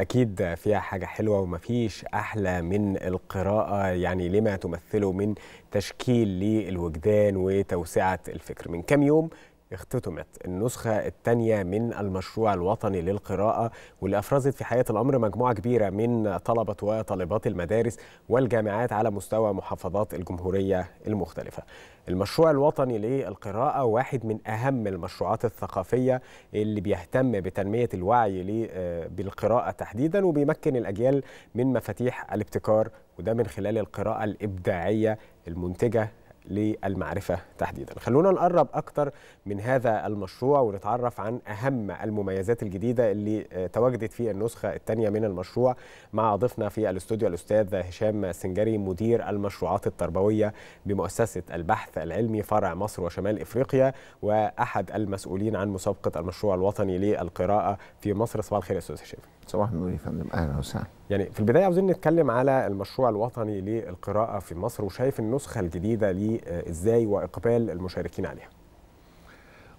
أكيد فيها حاجة حلوة ومفيش أحلى من القراءة يعني لما تمثله من تشكيل للوجدان وتوسعة الفكر من كام يوم اختتمت النسخة الثانية من المشروع الوطني للقراءة واللي أفرزت في حياة الأمر مجموعة كبيرة من طلبة وطالبات المدارس والجامعات على مستوى محافظات الجمهورية المختلفة المشروع الوطني للقراءة واحد من أهم المشروعات الثقافية اللي بيهتم بتنمية الوعي آه، بالقراءة تحديدا وبيمكن الأجيال من مفاتيح الابتكار وده من خلال القراءة الإبداعية المنتجة للمعرفة تحديدا خلونا نقرب أكتر من هذا المشروع ونتعرف عن أهم المميزات الجديدة اللي آه، تواجدت في النسخة الثانية من المشروع مع ضيفنا في الاستوديو الأستاذ هشام سنجري مدير المشروعات التربوية بمؤسسة البحث العلمي فرع مصر وشمال إفريقيا وأحد المسؤولين عن مسابقة المشروع الوطني للقراءة في مصر صباح الخير أستاذ هشام صباح النور يا فندم اهلا وسهلا يعني في البدايه عاوزين نتكلم على المشروع الوطني للقراءه في مصر وشايف النسخه الجديده ليه آه، ازاي واقبال المشاركين عليها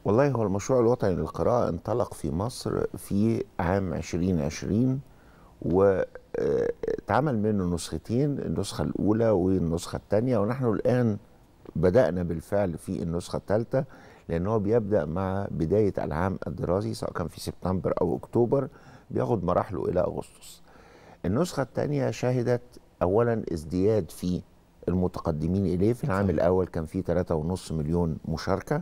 والله هو المشروع الوطني للقراءه انطلق في مصر في عام 2020 و آه، اتعمل منه نسختين النسخه الاولى والنسخه الثانيه ونحن الان بدانا بالفعل في النسخه الثالثه لان هو بيبدا مع بدايه العام الدراسي سواء كان في سبتمبر او اكتوبر بياخد مراحله الى اغسطس النسخه الثانيه شهدت اولا ازدياد في المتقدمين اليه في العام الاول كان في 3.5 مليون مشاركه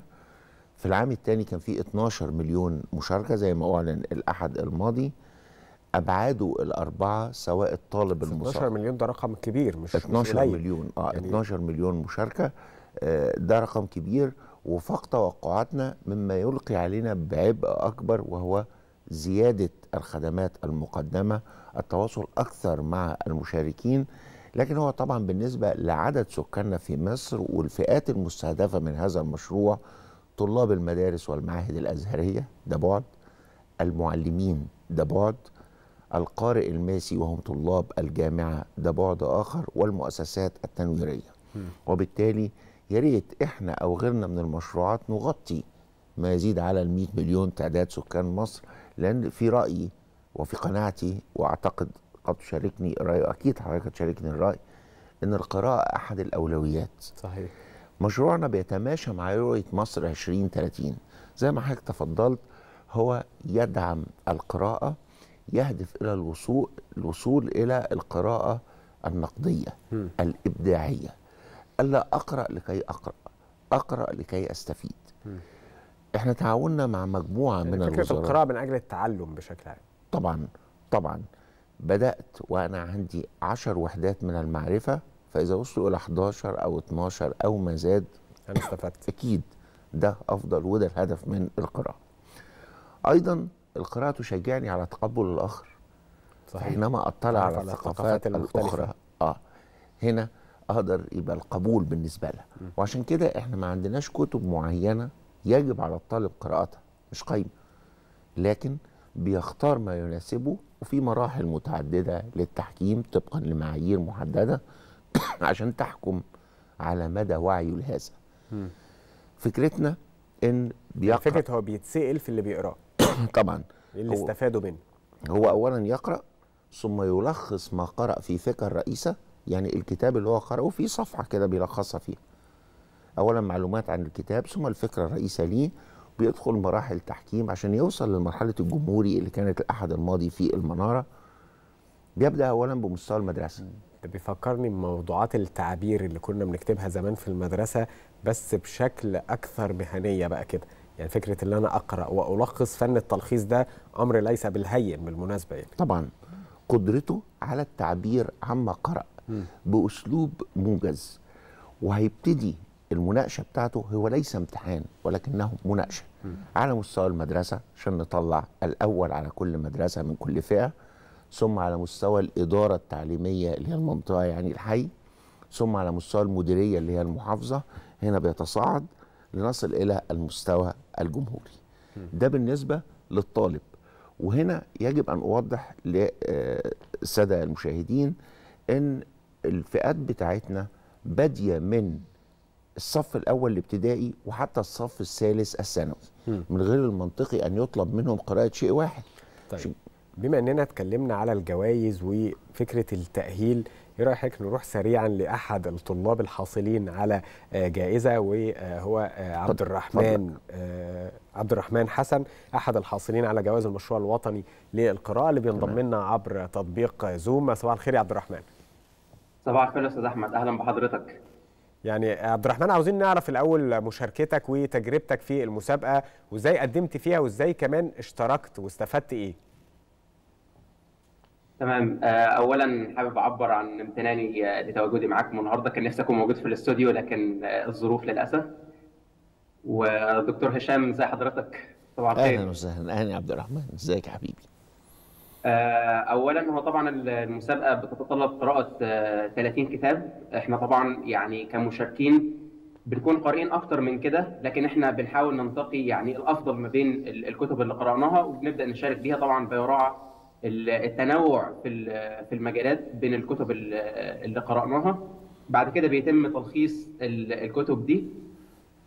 في العام الثاني كان في 12 مليون مشاركه زي ما اعلن الاحد الماضي ابعاده الاربعه سواء الطالب المصاب 12 مليون ده رقم كبير مش 12 مش يعني مليون اه يعني 12 مليون مشاركه آه، ده رقم كبير وفاق توقعاتنا مما يلقي علينا بعبء اكبر وهو زياده الخدمات المقدمه التواصل اكثر مع المشاركين لكن هو طبعا بالنسبه لعدد سكاننا في مصر والفئات المستهدفه من هذا المشروع طلاب المدارس والمعاهد الازهريه ده بعد المعلمين ده بعد القارئ الماسي وهم طلاب الجامعه ده بعد اخر والمؤسسات التنويريه وبالتالي يا ريت احنا او غيرنا من المشروعات نغطي ما يزيد على ال 100 مليون تعداد سكان مصر لان في رايي وفي قناعتي واعتقد قد تشاركني الراي واكيد حضرتك تشاركني الراي ان القراءه احد الاولويات صحيح مشروعنا بيتماشى مع رؤيه مصر 2030 زي ما حضرتك تفضلت هو يدعم القراءه يهدف الى الوصول الوصول الى القراءه النقديه م. الابداعيه الا اقرا لكي اقرا اقرا لكي استفيد م. احنا تعاوننا مع مجموعه من يعني الوزارات فكره القراءه من اجل التعلم بشكل عام طبعا طبعا بدات وانا عندي 10 وحدات من المعرفه فاذا وصلوا الى 11 او 12 او ما زاد انا استفدت اكيد ده افضل وده الهدف من القراءه ايضا القراءه تشجعني على تقبل الاخر صحيح حينما اطلع على الثقافات الاخرى اه هنا اقدر يبقى القبول بالنسبه لها وعشان كده احنا ما عندناش كتب معينه يجب على الطالب قراءتها مش قايمه لكن بيختار ما يناسبه وفي مراحل متعدده للتحكيم طبقا لمعايير محدده عشان تحكم على مدى وعيه لهذا فكرتنا ان يعني بيقرا فكره هو بيتسال في اللي بيقراه طبعا اللي استفادوا منه هو اولا يقرا ثم يلخص ما قرأ في فكر رئيسة يعني الكتاب اللي هو قرأه في صفحة كده بيلخصها فيها اولا معلومات عن الكتاب ثم الفكره الرئيسه ليه بيدخل مراحل تحكيم عشان يوصل لمرحله الجمهوري اللي كانت الاحد الماضي في المناره بيبدا اولا بمستوى المدرسه ده بيفكرني بموضوعات التعابير اللي كنا بنكتبها زمان في المدرسه بس بشكل اكثر مهنيه بقى كده يعني فكره ان انا اقرا والخص فن التلخيص ده امر ليس بالهين بالمناسبه يعني طبعا قدرته على التعبير عما قرأ بأسلوب موجز وهيبتدي المناقشه بتاعته هو ليس امتحان ولكنه مناقشه على مستوى المدرسه عشان نطلع الاول على كل مدرسه من كل فئه ثم على مستوى الاداره التعليميه اللي هي المنطقه يعني الحي ثم على مستوى المديريه اللي هي المحافظه هنا بيتصاعد لنصل الى المستوى الجمهوري ده بالنسبه للطالب وهنا يجب ان اوضح للساده آه، المشاهدين ان الفئات بتاعتنا باديه من الصف الاول الابتدائي وحتى الصف الثالث الثانوي من غير المنطقي ان يطلب منهم قراءه شيء واحد طيب بما اننا اتكلمنا على الجوائز وفكره التاهيل ايه رايك نروح سريعا لاحد الطلاب الحاصلين على آه، جائزه وهو آه، عبد الرحمن آه، عبد الرحمن حسن احد الحاصلين على جوائز المشروع الوطني للقراءه اللي بينضم لنا عبر تطبيق زوم صباح الخير يا عبد الرحمن صباح الخير يا استاذ احمد اهلا بحضرتك يعني عبد الرحمن عاوزين نعرف الاول مشاركتك وتجربتك في المسابقه وازاي قدمت فيها وازاي كمان اشتركت واستفدت ايه تمام آه، اولا حابب اعبر عن امتناني آه، لتواجدي معاكم النهارده كان نفسي اكون موجود في الاستوديو لكن آه، الظروف للاسف ودكتور هشام ازي حضرتك طبعا اهلا وسهلا اهلا يا عبد الرحمن ازيك يا حبيبي آه، اولا هو طبعا المسابقه بتتطلب قراءه 30 آه، كتاب احنا طبعا يعني كمشاركين بنكون قارئين اكتر من كده لكن احنا بنحاول ننتقي يعني الافضل ما بين الكتب اللي قراناها وبنبدا نشارك بيها طبعا بيراعى التنوع في في المجالات بين الكتب اللي قراناها بعد كده بيتم تلخيص الكتب دي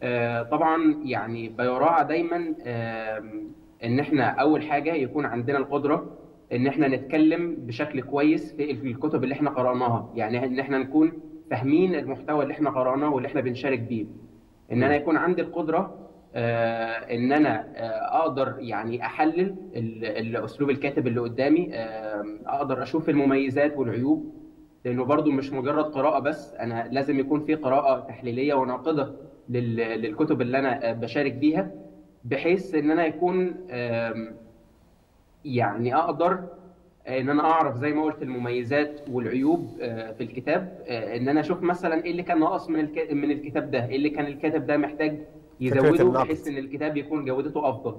آه، طبعا يعني بيراعى دايما ان احنا اول حاجه يكون عندنا القدره ان احنا نتكلم بشكل كويس في الكتب اللي احنا قراناها يعني ان احنا نكون فاهمين المحتوى اللي احنا قراناه واللي احنا بنشارك بيه ان انا يكون عندي القدره آه، ان انا آه، اقدر يعني احلل الاسلوب الكاتب اللي قدامي اقدر اشوف المميزات والعيوب لانه برضو مش مجرد قراءه بس انا لازم يكون في قراءه تحليليه وناقده للكتب اللي انا آه، بشارك بيها بحيث ان انا يكون يعني اقدر ان انا اعرف زي ما قلت المميزات والعيوب آه، في الكتاب آه، ان انا اشوف مثلا ايه اللي كان ناقص من من الكتاب ده ايه اللي كان الكاتب ده محتاج يزوده بحيث ان الكتاب يكون جودته افضل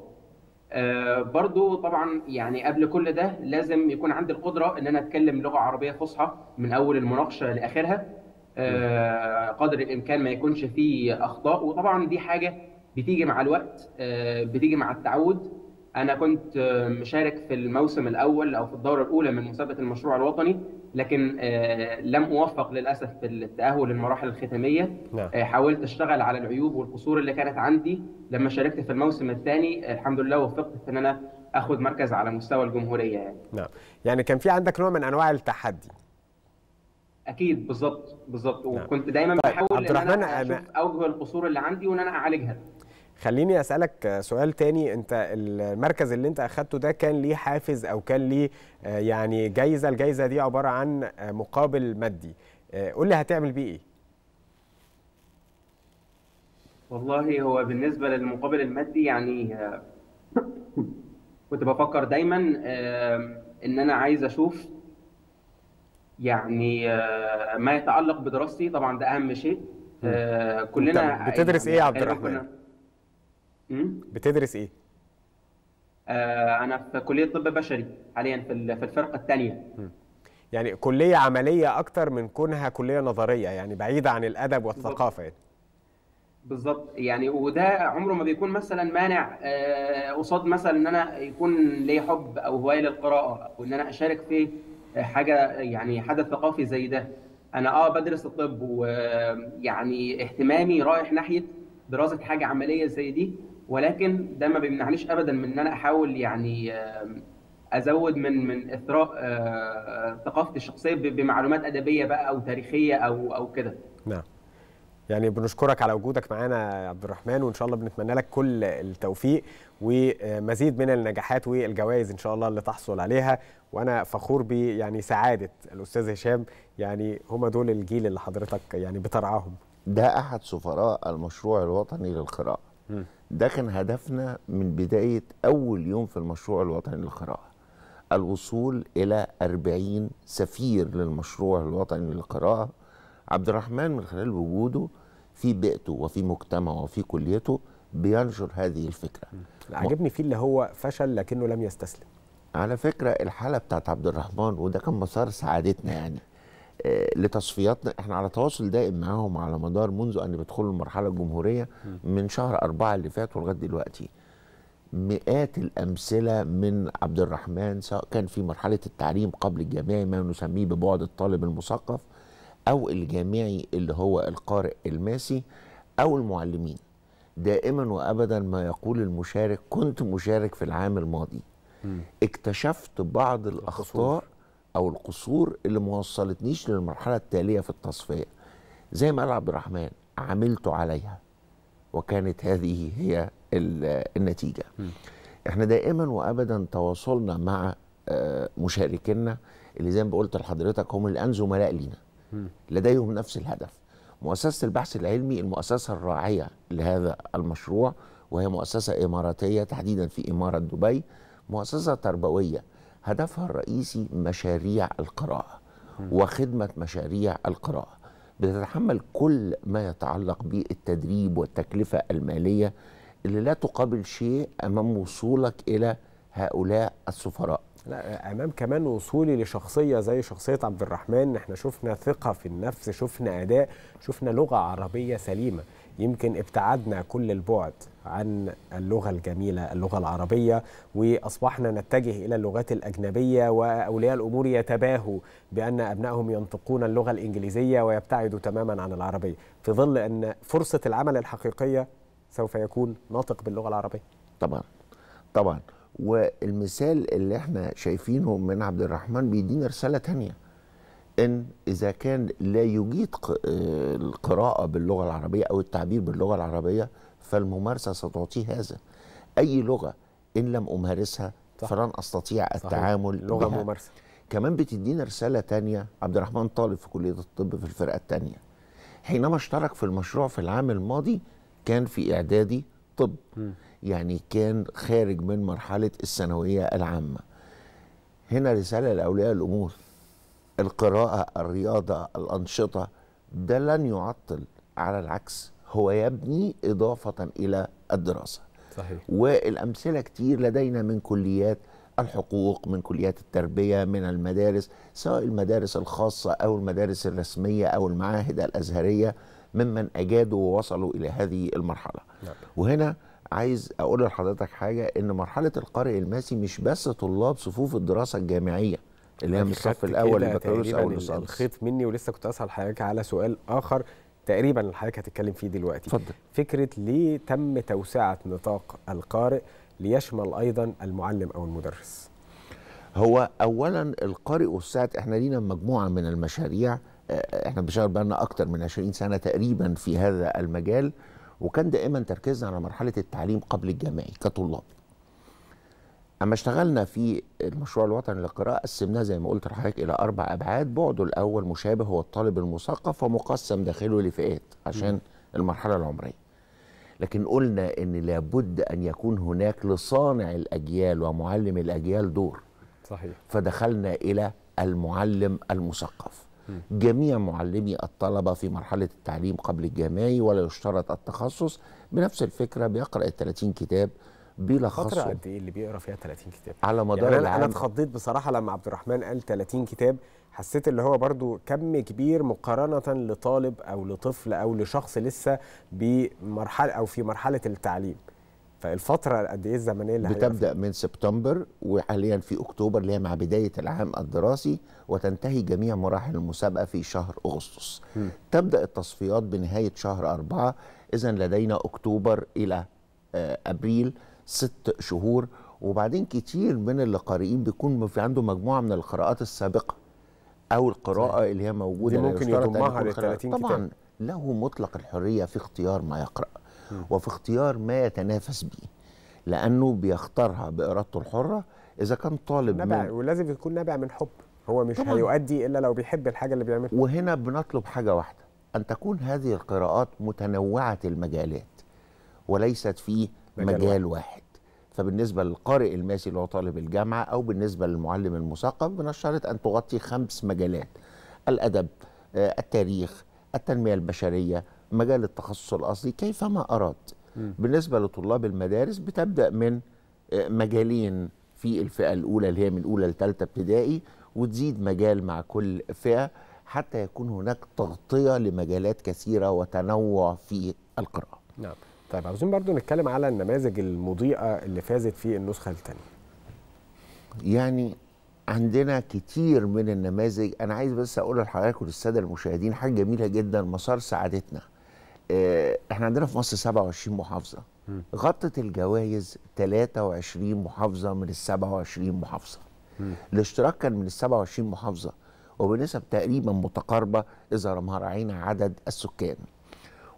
آه برضو طبعا يعني قبل كل ده لازم يكون عندي القدرة ان انا اتكلم لغة عربية فصحى من اول المناقشة لاخرها آه قدر الامكان ما يكونش فيه اخطاء وطبعا دي حاجة بتيجي مع الوقت آه بتيجي مع التعود انا كنت آه، مشارك في الموسم الاول او في الدوره الاولى من مسابقه المشروع الوطني لكن آه، لم اوفق للاسف في التاهل للمراحل الختاميه نعم. آه، حاولت اشتغل على العيوب والقصور اللي كانت عندي لما شاركت في الموسم الثاني الحمد لله وفقت في ان انا اخد مركز على مستوى الجمهوريه يعني نعم يعني كان في عندك نوع من انواع التحدي اكيد بالظبط بالظبط نعم. وكنت دايما طيب، بحاول ان انا اشوف اوجه القصور اللي عندي وان انا اعالجها خليني اسالك سؤال تاني انت المركز اللي انت اخدته ده كان ليه حافز او كان ليه آه، يعني جايزه الجايزه دي عباره عن آه، مقابل مادي آه، قول لي هتعمل بيه ايه والله هو بالنسبه للمقابل المادي يعني كنت بفكر دايما ان انا عايز اشوف يعني ما يتعلق بدراستي طبعا ده اهم شيء كلنا بتدرس ايه يا عبد يعني الرحمن بتدرس ايه؟ آه انا في كليه طب بشري حاليا في في الفرقه الثانيه يعني كليه عمليه اكتر من كونها كليه نظريه يعني بعيده عن الادب والثقافه يعني بالظبط يعني وده عمره ما بيكون مثلا مانع آه، قصاد مثلا ان انا يكون لي حب او هوايه للقراءه وان انا اشارك في حاجه يعني حدث ثقافي زي ده انا اه بدرس الطب ويعني اهتمامي رايح ناحيه دراسه حاجه عمليه زي دي ولكن ده ما بيمنعنيش ابدا من ان انا احاول يعني ازود من من اثراء آه، آه، ثقافتي الشخصيه بمعلومات ادبيه بقى او تاريخيه او او كده نعم يعني بنشكرك على وجودك معانا يا عبد الرحمن وان شاء الله بنتمنى لك كل التوفيق ومزيد من النجاحات والجوائز ان شاء الله اللي تحصل عليها وانا فخور ب يعني سعاده الاستاذ هشام يعني هم دول الجيل اللي حضرتك يعني بترعاهم ده احد سفراء المشروع الوطني للقراءه ده كان هدفنا من بداية أول يوم في المشروع الوطني للقراءة الوصول إلى 40 سفير للمشروع الوطني للقراءة عبد الرحمن من خلال وجوده في بيئته وفي مجتمعه وفي كليته بينشر هذه الفكرة عجبني فيه اللي هو فشل لكنه لم يستسلم على فكرة الحالة بتاعت عبد الرحمن وده كان مسار سعادتنا يعني آه، لتصفياتنا احنا على تواصل دائم معاهم على مدار منذ ان بيدخلوا المرحله الجمهوريه من شهر أربعة اللي فات ولغايه دلوقتي مئات الامثله من عبد الرحمن سواء كان في مرحله التعليم قبل الجامعي ما نسميه ببعد الطالب المثقف او الجامعي اللي هو القارئ الماسي او المعلمين دائما وابدا ما يقول المشارك كنت مشارك في العام الماضي اكتشفت بعض الاخطاء او القصور اللي ما وصلتنيش للمرحله التاليه في التصفيه زي ما قال عبد الرحمن عملت عليها وكانت هذه هي النتيجه م. احنا دائما وابدا تواصلنا مع آه، مشاركينا اللي زي ما قلت لحضرتك هم الان زملاء لينا لديهم نفس الهدف مؤسسه البحث العلمي المؤسسه الراعيه لهذا المشروع وهي مؤسسه اماراتيه تحديدا في اماره دبي مؤسسه تربويه هدفها الرئيسي مشاريع القراءة وخدمة مشاريع القراءة بتتحمل كل ما يتعلق بالتدريب والتكلفة المالية اللي لا تقابل شيء أمام وصولك إلى هؤلاء السفراء لا امام كمان وصولي لشخصيه زي شخصيه عبد الرحمن احنا شفنا ثقه في النفس شفنا اداء شفنا لغه عربيه سليمه يمكن ابتعدنا كل البعد عن اللغه الجميله اللغه العربيه واصبحنا نتجه الى اللغات الاجنبيه واولياء الامور يتباهوا بان ابنائهم ينطقون اللغه الانجليزيه ويبتعدوا تماما عن العربيه في ظل ان فرصه العمل الحقيقيه سوف يكون ناطق باللغه العربيه طبعا طبعا والمثال اللي احنا شايفينه من عبد الرحمن بيدينا رساله تانية ان اذا كان لا يجيد آه، القراءه باللغه العربيه او التعبير باللغه العربيه فالممارسه ستعطيه هذا اي لغه ان لم امارسها فلن استطيع التعامل لغه ممارسه كمان بتدينا رساله تانية عبد الرحمن طالب في كليه الطب في الفرقه التانية حينما اشترك في المشروع في العام الماضي كان في اعدادي الطب م. يعني كان خارج من مرحله الثانويه العامه هنا رساله لاولياء الامور القراءه الرياضه الانشطه ده لن يعطل على العكس هو يبني اضافه الى الدراسه صحيح والامثله كتير لدينا من كليات الحقوق من كليات التربيه من المدارس سواء المدارس الخاصه او المدارس الرسميه او المعاهد الازهريه ممن اجادوا ووصلوا الى هذه المرحله نعم. وهنا عايز اقول لحضرتك حاجه ان مرحله القارئ الماسي مش بس طلاب صفوف الدراسه الجامعيه اللي هي من الصف الاول البكالوريوس او الليسانس الخيط مني ولسه كنت اسال حضرتك على سؤال اخر تقريبا اللي حضرتك هتتكلم فيه دلوقتي فضل. فكره ليه تم توسعه نطاق القارئ ليشمل ايضا المعلم او المدرس هو اولا القارئ وسعت احنا لينا مجموعه من المشاريع احنا بقى بالنا اكتر من 20 سنه تقريبا في هذا المجال وكان دائما تركيزنا على مرحله التعليم قبل الجامعي كطلاب اما اشتغلنا في المشروع الوطني للقراءه قسمناه زي ما قلت لحضرتك الى اربع ابعاد بعده الاول مشابه هو الطالب المثقف ومقسم داخله لفئات عشان م. المرحله العمريه لكن قلنا ان لابد ان يكون هناك لصانع الاجيال ومعلم الاجيال دور صحيح فدخلنا الى المعلم المثقف جميع معلمي الطلبة في مرحلة التعليم قبل الجامعي ولا يشترط التخصص بنفس الفكرة بيقرأ ال 30 كتاب بيلخصهم فترة قد ايه اللي بيقرا فيها 30 كتاب؟ على يعني مدار يعني العام انا اتخضيت بصراحة لما عبد الرحمن قال 30 كتاب حسيت اللي هو برضو كم كبير مقارنة لطالب او لطفل او لشخص لسه بمرحلة او في مرحلة التعليم فالفتره قد ايه الزمنيه اللي بتبدا من سبتمبر وحاليا في اكتوبر اللي هي مع بدايه العام الدراسي وتنتهي جميع مراحل المسابقه في شهر اغسطس م. تبدا التصفيات بنهايه شهر أربعة اذا لدينا اكتوبر الى آه، ابريل ست شهور وبعدين كتير من اللي قارئين بيكون في عنده مجموعه من القراءات السابقه او القراءه صحيح. اللي هي موجوده دي ممكن يضمها ل 30 كتاب طبعا له مطلق الحريه في اختيار ما يقرأ وفي اختيار ما يتنافس به لانه بيختارها بارادته الحره اذا كان طالب نبع من ولازم يكون نابع من حب هو مش طبعًا. هيؤدي الا لو بيحب الحاجه اللي بيعملها وهنا بنطلب حاجه واحده ان تكون هذه القراءات متنوعه المجالات وليست في مجال, مجال واحد فبالنسبه للقارئ الماسي اللي هو طالب الجامعه او بالنسبه للمعلم المثقف بنشترط ان تغطي خمس مجالات الادب آه، التاريخ التنميه البشريه مجال التخصص الاصلي كيفما اراد بالنسبه لطلاب المدارس بتبدا من آه، مجالين في الفئه الاولى اللي هي من اولى لثالثه ابتدائي وتزيد مجال مع كل فئه حتى يكون هناك تغطيه لمجالات كثيره وتنوع في القراءه نعم طيب عاوزين برضو نتكلم على النماذج المضيئه اللي فازت في النسخه الثانيه يعني عندنا كتير من النماذج انا عايز بس اقول لحضرتك وللساده المشاهدين حاجه جميله جدا مسار سعادتنا آه، احنا عندنا في مصر 27 محافظه غطت الجوائز 23 محافظه من ال 27 محافظه الاشتراك كان من ال 27 محافظه وبنسب تقريبا متقاربه اذا راعينا عدد السكان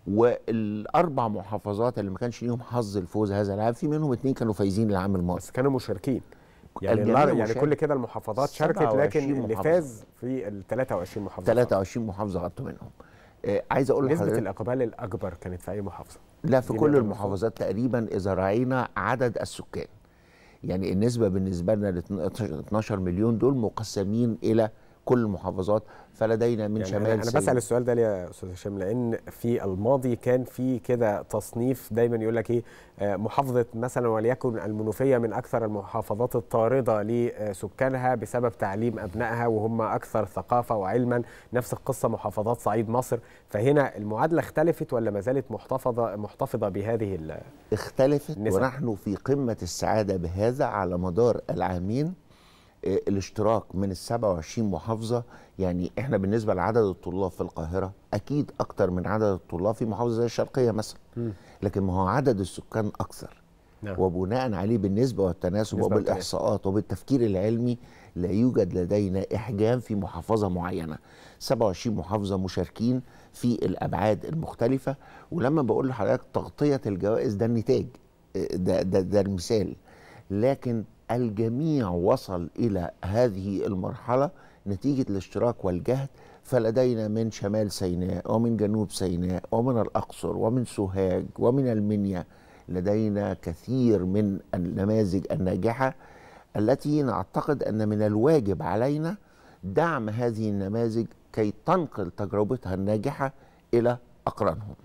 والاربع محافظات اللي ما كانش ليهم حظ الفوز هذا العام في منهم اثنين كانوا فايزين العام الماضي بس كانوا مشاركين يعني يعني كل كده المحافظات شاركت لكن اللي فاز في ال 23 محافظه 23 محافظه غطوا منهم آه، عايز اقول لحضرتك نسبه الاقبال الاكبر كانت في اي محافظه لا في يعني كل المحافظات تقريبا اذا راينا عدد السكان يعني النسبه بالنسبه لنا ال 12 مليون دول مقسمين الى كل المحافظات فلدينا من يعني شمال انا, أنا بسال السؤال ده يا استاذ هشام لان في الماضي كان في كده تصنيف دايما يقول لك ايه آه، محافظه مثلا وليكن المنوفيه من اكثر المحافظات الطارده لسكانها بسبب تعليم ابنائها وهم اكثر ثقافه وعلما نفس القصه محافظات صعيد مصر فهنا المعادله اختلفت ولا ما زالت محتفظه محتفظه بهذه اختلفت النسبة. ونحن في قمه السعاده بهذا على مدار العامين آه، الاشتراك من ال 27 محافظه يعني احنا بالنسبه لعدد الطلاب في القاهره اكيد اكتر من عدد الطلاب في محافظه زي الشرقيه مثلا لكن ما هو عدد السكان اكثر نعم. وبناء عليه بالنسبه والتناسب وبالاحصاءات وبالتفكير العلمي لا يوجد لدينا احجام في محافظه معينه 27 محافظه مشاركين في الابعاد المختلفه ولما بقول لحضرتك تغطيه الجوائز ده النتاج آه، ده ده, ده المثال لكن الجميع وصل إلى هذه المرحلة نتيجة الاشتراك والجهد فلدينا من شمال سيناء ومن جنوب سيناء ومن الأقصر ومن سوهاج ومن المنيا لدينا كثير من النماذج الناجحة التي نعتقد أن من الواجب علينا دعم هذه النماذج كي تنقل تجربتها الناجحة إلى أقرانهم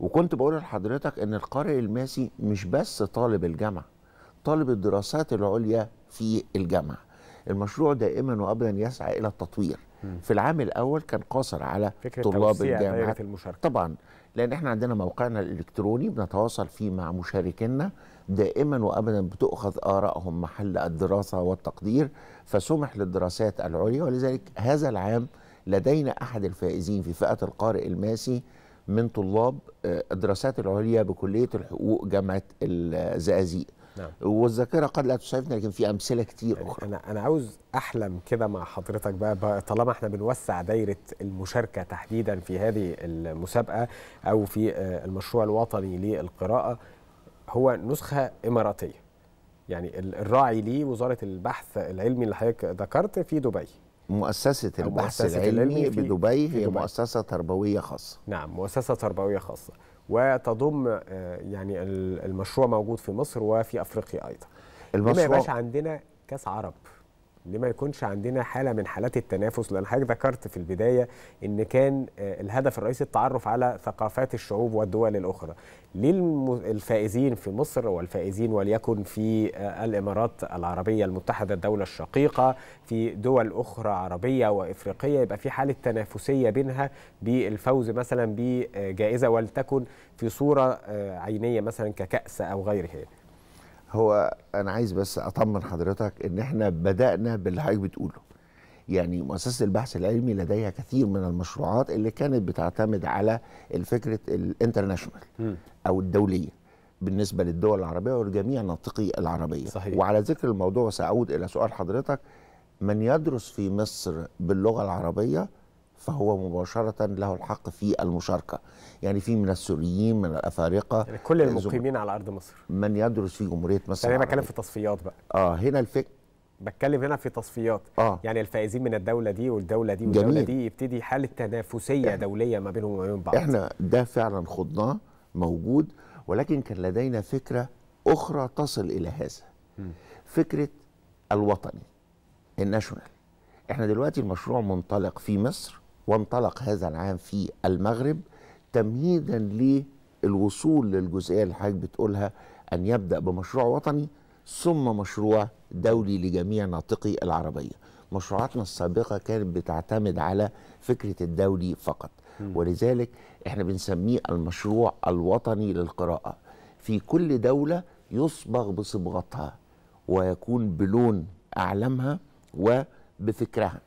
وكنت بقول لحضرتك أن القارئ الماسي مش بس طالب الجامعة طالب الدراسات العليا في الجامعه المشروع دائما وابدا يسعى الى التطوير في العام الاول كان قاصر على فكرة طلاب الجامعه المشاركة. طبعا لان احنا عندنا موقعنا الالكتروني بنتواصل فيه مع مشاركينا دائما وابدا بتؤخذ ارائهم محل الدراسه والتقدير فسمح للدراسات العليا ولذلك هذا العام لدينا احد الفائزين في فئه القارئ الماسي من طلاب آه، الدراسات العليا بكليه الحقوق جامعه الزقازيق نعم. والذاكره قد لا تسعفنا لكن في امثله كتير يعني اخرى انا انا عاوز احلم كده مع حضرتك بقى طالما احنا بنوسع دايره المشاركه تحديدا في هذه المسابقه او في آه، المشروع الوطني للقراءه هو نسخه اماراتيه يعني الراعي ليه وزاره البحث العلمي اللي حضرتك ذكرت في دبي مؤسسة البحث العلمي, العلمي في بدبي هي دبي. مؤسسة تربوية خاصة نعم مؤسسة تربوية خاصة وتضم آه، يعني المشروع موجود في مصر وفي أفريقيا أيضا المشروع ما عندنا كاس عرب لما يكونش عندنا حاله من حالات التنافس لان حضرتك ذكرت في البدايه ان كان آه، الهدف الرئيسي التعرف على ثقافات الشعوب والدول الاخرى ليه الفائزين في مصر والفائزين وليكن في آه، الامارات العربيه المتحده الدوله الشقيقه في دول اخرى عربيه وافريقيه يبقى في حاله تنافسيه بينها بالفوز مثلا بجائزه ولتكن في صوره آه، عينيه مثلا ككاس او غيره هو انا عايز بس اطمن حضرتك ان احنا بدانا باللي حضرتك بتقوله يعني مؤسسه البحث العلمي لديها كثير من المشروعات اللي كانت بتعتمد على الفكره الانترناشونال او الدوليه بالنسبه للدول العربيه ولجميع ناطقي العربيه صحيح. وعلى ذكر الموضوع ساعود الى سؤال حضرتك من يدرس في مصر باللغه العربيه فهو مباشرة له الحق في المشاركة يعني في من السوريين من الأفارقة يعني كل المقيمين على أرض مصر من يدرس في جمهورية مصر يعني أنا بتكلم في تصفيات بقى آه هنا الفكر بتكلم هنا في تصفيات آه. يعني الفائزين من الدوله دي والدوله دي والدوله جميل. دي يبتدي حاله تنافسيه دوليه ما بينهم وما بين بعض احنا ده فعلا خضناه موجود ولكن كان لدينا فكره اخرى تصل الى هذا م. فكره الوطني الناشونال احنا دلوقتي المشروع منطلق في مصر وانطلق هذا العام في المغرب تمهيدا للوصول للجزئيه اللي حضرتك بتقولها ان يبدا بمشروع وطني ثم مشروع دولي لجميع ناطقي العربيه. مشروعاتنا السابقه كانت بتعتمد على فكره الدولي فقط ولذلك احنا بنسميه المشروع الوطني للقراءه. في كل دوله يصبغ بصبغتها ويكون بلون اعلامها وبفكرها.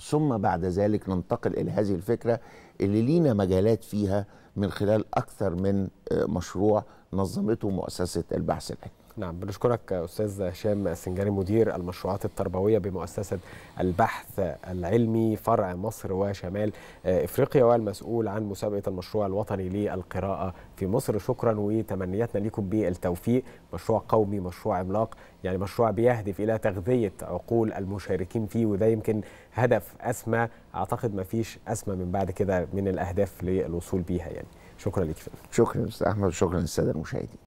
ثم بعد ذلك ننتقل إلى هذه الفكرة اللي لينا مجالات فيها من خلال أكثر من آه، مشروع نظمته مؤسسة البحث العلمي نعم بنشكرك استاذ هشام السنجاري مدير المشروعات التربويه بمؤسسه البحث العلمي فرع مصر وشمال افريقيا والمسؤول عن مسابقه المشروع الوطني للقراءه في مصر شكرا وتمنياتنا لكم بالتوفيق مشروع قومي مشروع عملاق يعني مشروع بيهدف الى تغذيه عقول المشاركين فيه وده يمكن هدف اسمى اعتقد ما فيش اسمى من بعد كده من الاهداف للوصول بيها يعني شكرا لك شكرا استاذ احمد وشكرا للساده المشاهدين